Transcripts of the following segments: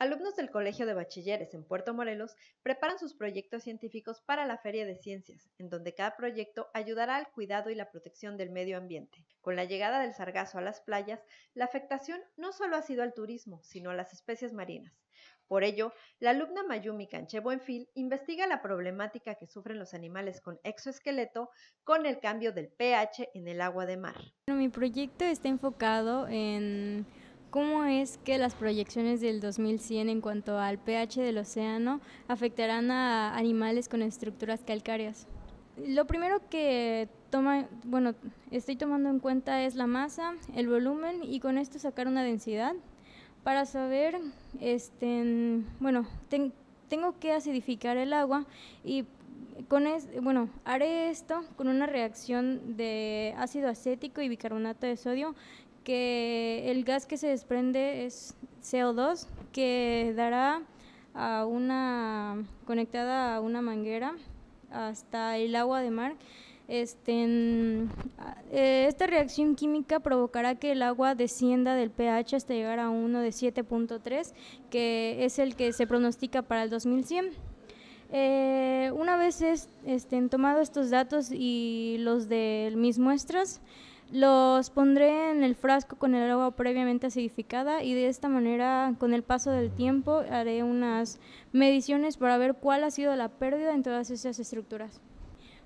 Alumnos del Colegio de Bachilleres en Puerto Morelos preparan sus proyectos científicos para la Feria de Ciencias, en donde cada proyecto ayudará al cuidado y la protección del medio ambiente. Con la llegada del sargazo a las playas, la afectación no solo ha sido al turismo, sino a las especies marinas. Por ello, la alumna Mayumi Canche Buenfil investiga la problemática que sufren los animales con exoesqueleto con el cambio del pH en el agua de mar. mi proyecto está enfocado en ¿Cómo es que las proyecciones del 2100 en cuanto al pH del océano afectarán a animales con estructuras calcáreas? Lo primero que toma, bueno, estoy tomando en cuenta es la masa, el volumen y con esto sacar una densidad para saber, este, bueno, tengo que acidificar el agua y con es, bueno, haré esto con una reacción de ácido acético y bicarbonato de sodio que el gas que se desprende es CO2 que dará a una conectada a una manguera hasta el agua de mar. Este, ah, eh, esta reacción química provocará que el agua descienda del pH hasta llegar a uno de 7.3, que es el que se pronostica para el 2100. Eh, una vez es, este, tomado estos datos y los de mis muestras, los pondré en el frasco con el agua previamente acidificada y de esta manera, con el paso del tiempo, haré unas mediciones para ver cuál ha sido la pérdida en todas esas estructuras.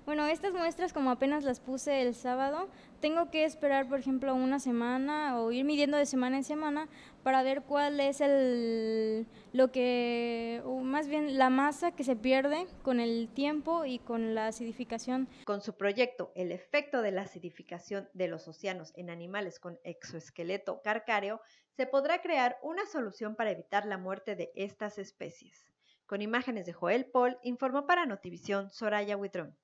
Bueno, estas muestras como apenas las puse el sábado, tengo que esperar, por ejemplo, una semana o ir midiendo de semana en semana para ver cuál es el lo que, más bien la masa que se pierde con el tiempo y con la acidificación. Con su proyecto El efecto de la acidificación de los océanos en animales con exoesqueleto carcáreo, se podrá crear una solución para evitar la muerte de estas especies. Con imágenes de Joel Paul, informó para Notivisión Soraya Huitrón.